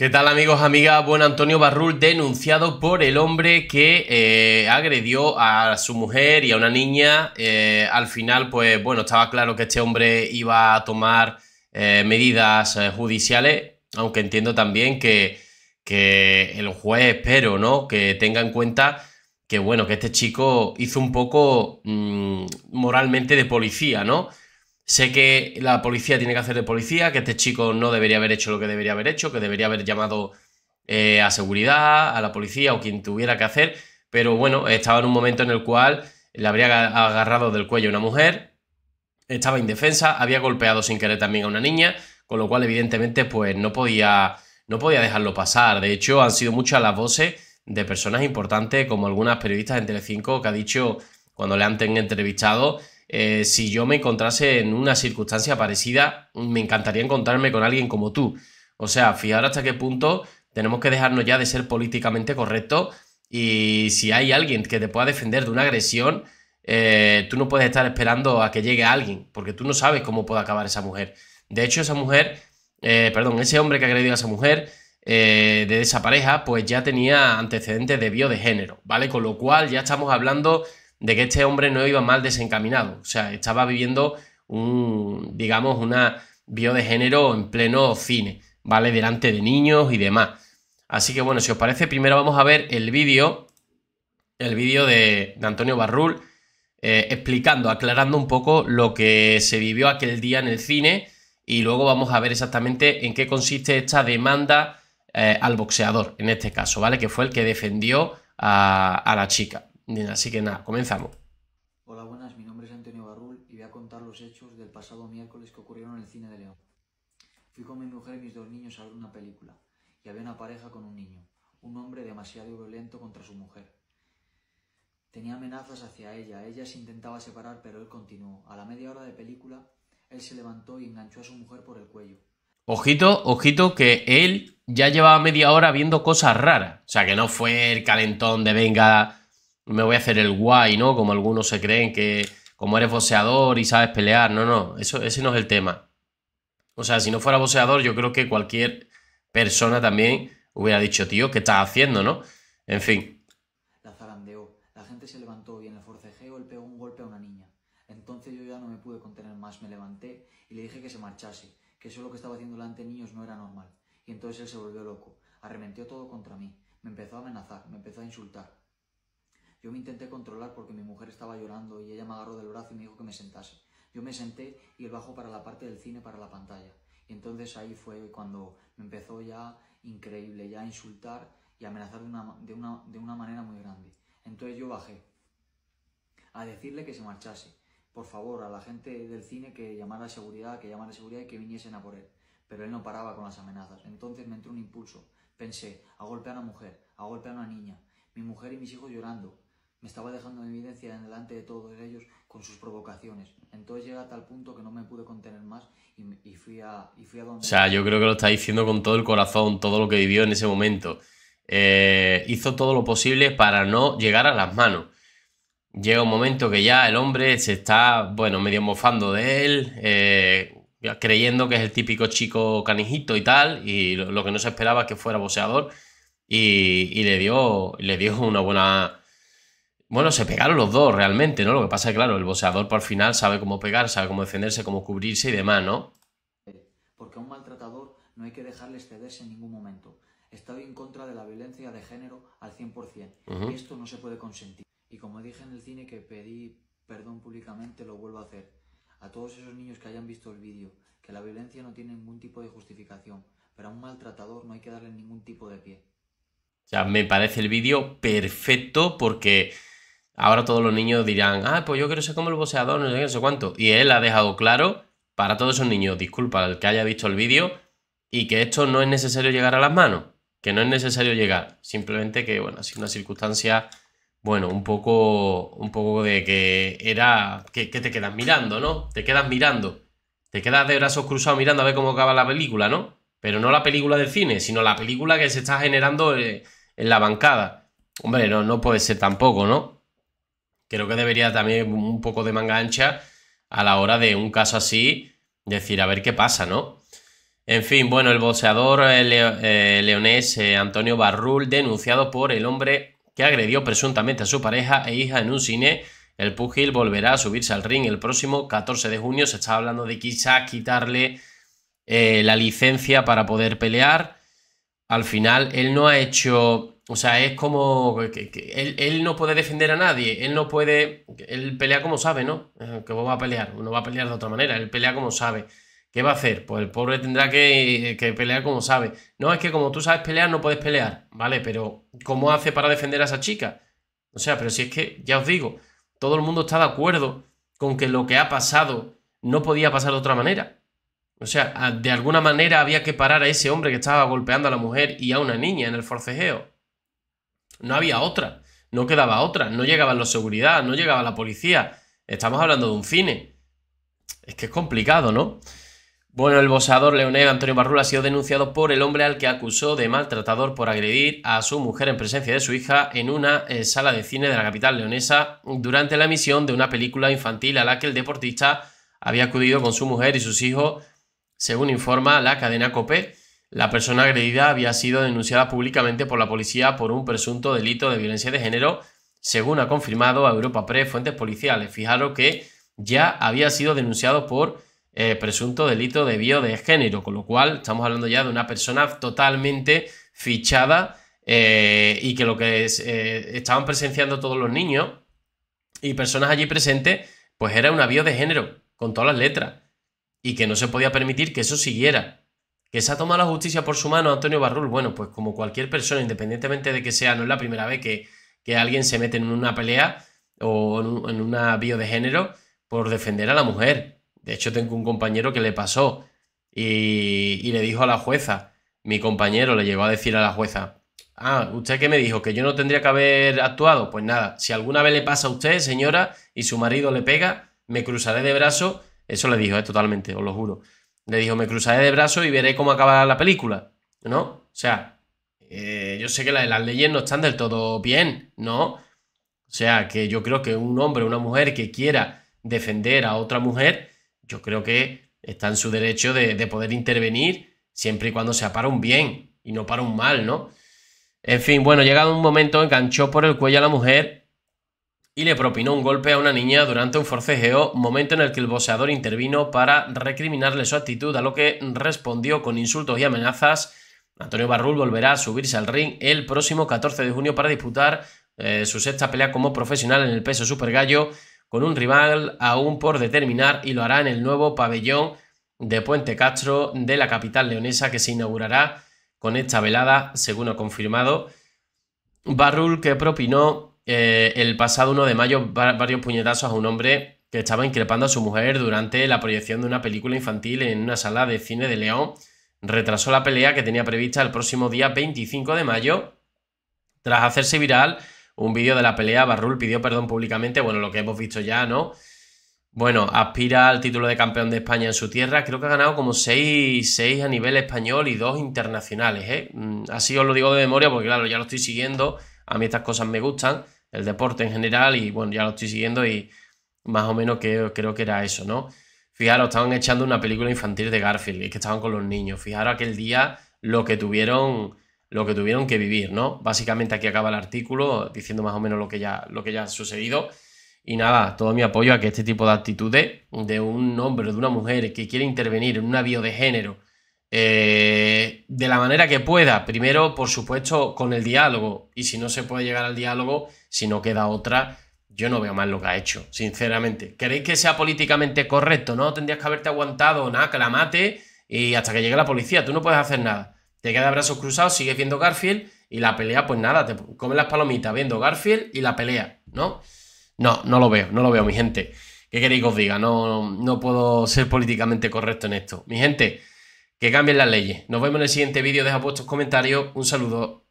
¿Qué tal amigos, amigas? Buen Antonio Barrul denunciado por el hombre que eh, agredió a su mujer y a una niña. Eh, al final, pues bueno, estaba claro que este hombre iba a tomar eh, medidas judiciales, aunque entiendo también que, que, el juez, espero, ¿no? Que tenga en cuenta que, bueno, que este chico hizo un poco mm, moralmente de policía, ¿no? Sé que la policía tiene que hacer de policía, que este chico no debería haber hecho lo que debería haber hecho, que debería haber llamado eh, a seguridad, a la policía o quien tuviera que hacer, pero bueno, estaba en un momento en el cual le habría agarrado del cuello a una mujer, estaba indefensa, había golpeado sin querer también a una niña, con lo cual evidentemente pues no podía, no podía dejarlo pasar. De hecho, han sido muchas las voces de personas importantes como algunas periodistas en Telecinco que ha dicho cuando le han entrevistado eh, si yo me encontrase en una circunstancia parecida, me encantaría encontrarme con alguien como tú. O sea, fijar hasta qué punto tenemos que dejarnos ya de ser políticamente correctos y si hay alguien que te pueda defender de una agresión, eh, tú no puedes estar esperando a que llegue alguien, porque tú no sabes cómo puede acabar esa mujer. De hecho, esa mujer, eh, perdón, ese hombre que agredió a esa mujer de esa pareja, pues ya tenía antecedentes de bio de género, ¿vale? Con lo cual ya estamos hablando de que este hombre no iba mal desencaminado. O sea, estaba viviendo un, digamos, una bio de género en pleno cine, ¿vale? Delante de niños y demás. Así que bueno, si os parece, primero vamos a ver el vídeo, el vídeo de, Antonio Barrul, eh, explicando, aclarando un poco lo que se vivió aquel día en el cine y luego vamos a ver exactamente en qué consiste esta demanda eh, al boxeador, en este caso, ¿vale? Que fue el que defendió a la chica. Así que nada, comenzamos. Hola, buenas, mi nombre es Antonio Barrul y voy a contar los hechos del pasado miércoles que ocurrieron en el cine de León. Fui con mi mujer y mis dos niños a ver una película y había una pareja con un niño, un hombre demasiado violento contra su mujer. Tenía amenazas hacia ella, ella se intentaba separar pero él continuó. A la media hora de película, él se levantó y enganchó a su mujer por el cuello. Ojito, ojito, que él ya llevaba media hora viendo cosas raras. O sea, que no fue el calentón de venga, me voy a hacer el guay, ¿no? Como algunos se creen que como eres boxeador y sabes pelear, no, no, eso, ese no es el tema. O sea, si no fuera boxeador, yo creo que cualquier persona también hubiera dicho, tío, ¿qué estás haciendo, no? En fin. La zarandeó. La gente se levantó y en el forcejeo golpeó un golpe a una niña. Entonces yo ya no me pude contener más, me levanté y le dije que se marchase, que eso lo que estaba haciendo delante de niños no era normal. Y entonces él se volvió loco, arremetió todo contra mí, me empezó a amenazar, me empezó a insultar. Yo me intenté controlar porque mi mujer estaba llorando y ella me agarró del brazo y me dijo que me sentase. Yo me senté y él bajó para la parte del cine, para la pantalla. Y entonces ahí fue cuando me empezó ya increíble, ya a insultar y amenazar de una, de una manera muy grande. Entonces yo bajé a decirle que se marchase. Por favor, a la gente del cine que llamara a seguridad, que llamara a seguridad y que viniesen a por él. Pero él no paraba con las amenazas. Entonces me entró un impulso. Pensé, a golpear a una mujer, a golpear a una niña, mi mujer y mis hijos llorando, me estaba dejando en evidencia delante de todos ellos con sus provocaciones. Entonces llega a tal punto que no me pude contener más y, fui, a, y fui, a, donde... O sea, yo creo que lo está diciendo con todo el corazón, todo lo que vivió en ese momento. Eh, hizo todo lo posible para no llegar a las manos. Llega un momento que ya el hombre se está, bueno, medio mofando de él, eh, creyendo que es el típico chico canijito y tal, y lo, que no se esperaba es que fuera boxeador, y, y le, dio, le dio una buena bueno, se pegaron los dos realmente, ¿no? Lo que pasa es que, claro, el boxeador por final sabe cómo pegar, sabe cómo defenderse, cómo cubrirse y demás, ¿no? Porque a un maltratador no hay que dejarle excederse en ningún momento. Estoy en contra de la violencia de género al 100%. por cien Y esto no se puede consentir. Y como dije en el cine que pedí perdón públicamente, lo vuelvo a hacer. A todos esos niños que hayan visto el vídeo, que la violencia no tiene ningún tipo de justificación, pero a un maltratador no hay que darle ningún tipo de pie. Ya, me parece el vídeo perfecto porque Ahora todos los niños dirán, ah, pues yo quiero ser como el boxeador, no sé cuánto. Y él ha dejado claro para todos esos niños, disculpa el que haya visto el vídeo, y que esto no es necesario llegar a las manos, que no es necesario llegar. Simplemente que, bueno, ha sido una circunstancia, bueno, un poco, un poco de que era, que, te quedas mirando, ¿no? Te quedas mirando. Te quedas de brazos cruzados mirando a ver cómo acaba la película, ¿no? Pero no la película del cine, sino la película que se está generando eh, en la bancada. Hombre, no, no puede ser tampoco, ¿no? Creo que debería también un poco de manga ancha a la hora de un caso así, decir, a ver qué pasa, ¿no? En fin, bueno, el boxeador eh, eh, leonés eh, Antonio Barrul, denunciado por el hombre que agredió presuntamente a su pareja e hija en un cine, el pugil volverá a subirse al ring el próximo 14 de junio. Se está hablando de quizá quitarle la licencia para poder pelear. Al final, él no ha hecho o sea, es como que, él, no puede defender a nadie, él no puede, él pelea como sabe, ¿no? Eh, que vos va a pelear, uno va a pelear de otra manera, él pelea como sabe. ¿Qué va a hacer? Pues el pobre tendrá que pelear como sabe. No, es que como tú sabes pelear, no puedes pelear, ¿vale? Pero ¿cómo hace para defender a esa chica? O sea, pero si es que, ya os digo, todo el mundo está de acuerdo con que lo que ha pasado no podía pasar de otra manera. O sea, de alguna manera había que parar a ese hombre que estaba golpeando a la mujer y a una niña en el forcejeo. No había otra. No quedaba otra. No llegaban los seguridad, no llegaba la policía. Estamos hablando de un cine. Es que es complicado, ¿no? Bueno, el boxeador leonés Antonio Barrula ha sido denunciado por el hombre al que acusó de maltratador por agredir a su mujer en presencia de su hija en una eh, sala de cine de la capital leonesa durante la emisión de una película infantil a la que el deportista había acudido con su mujer y sus hijos, según informa la cadena COPE. La persona agredida había sido denunciada públicamente por la policía por un presunto delito de violencia de género, según ha confirmado a Europa Press fuentes policiales. Fijaros que ya había sido denunciado por eh, presunto delito de bio de género, con lo cual estamos hablando ya de una persona totalmente fichada eh, y que lo que eh, estaban presenciando todos los niños y personas allí presentes, pues era un BIO de género, con todas las letras, y que no se podía permitir que eso siguiera. ¿Que se ha tomado la justicia por su mano Antonio Barrul? Bueno, pues como cualquier persona, independientemente de que sea, no es la primera vez que, alguien se mete en una pelea o en, un, una de género por defender a la mujer. De hecho, tengo un compañero que le pasó y, le dijo a la jueza, mi compañero le llegó a decir a la jueza, ah, ¿usted qué me dijo? ¿Que yo no tendría que haber actuado? Pues nada, si alguna vez le pasa a usted, señora, y su marido le pega, me cruzaré de brazo. Eso le dijo, es ¿eh? totalmente, os lo juro. Le dijo, me cruzaré de brazos y veré cómo acaba la película, ¿no? O sea, eh, yo sé que la, las leyes no están del todo bien, ¿no? O sea, que yo creo que un hombre o una mujer que quiera defender a otra mujer, yo creo que está en su derecho de, poder intervenir siempre y cuando sea para un bien y no para un mal, ¿no? En fin, bueno, llegado un momento, enganchó por el cuello a la mujer y le propinó un golpe a una niña durante un forcejeo, momento en el que el boxeador intervino para recriminarle su actitud, a lo que respondió con insultos y amenazas. Antonio Barrul volverá a subirse al ring el próximo 14 de junio para disputar eh, su sexta pelea como profesional en el peso super gallo con un rival aún por determinar y lo hará en el nuevo pabellón de Puente Castro de la capital leonesa que se inaugurará con esta velada, según ha confirmado. Barrul que propinó eh, el pasado 1 de mayo varios puñetazos a un hombre que estaba increpando a su mujer durante la proyección de una película infantil en una sala de cine de León, retrasó la pelea que tenía prevista el próximo día 25 de mayo. Tras hacerse viral un vídeo de la pelea, Barrul pidió perdón públicamente, bueno, lo que hemos visto ya, ¿no? Bueno, aspira al título de campeón de España en su tierra, creo que ha ganado como 6, 6 a nivel español y 2 internacionales, ¿eh? mm, Así os lo digo de memoria porque claro, ya lo estoy siguiendo, a mí estas cosas me gustan, el deporte en general, y bueno, ya lo estoy siguiendo y más o menos que, creo que era eso, ¿no? Fijaros, estaban echando una película infantil de Garfield, y que estaban con los niños. Fijaros aquel día lo que tuvieron lo que tuvieron que vivir, ¿no? Básicamente aquí acaba el artículo diciendo más o menos lo que ya, lo que ya ha sucedido. Y nada, todo mi apoyo a que este tipo de actitudes de un hombre, de una mujer que quiere intervenir en un avión de género eh, de la manera que pueda. Primero, por supuesto, con el diálogo. Y si no se puede llegar al diálogo, si no queda otra, yo no veo más lo que ha hecho, sinceramente. ¿Queréis que sea políticamente correcto? No, tendrías que haberte aguantado, nada, que la mate y hasta que llegue la policía. Tú no puedes hacer nada. Te quedas brazos cruzados, sigues viendo Garfield y la pelea, pues nada, te comes las palomitas viendo Garfield y la pelea, ¿no? No, no lo veo, no lo veo, mi gente. ¿Qué queréis que os diga? No, no puedo ser políticamente correcto en esto. Mi gente, que cambien las leyes. Nos vemos en el siguiente vídeo. Deja vuestros comentarios. Un saludo.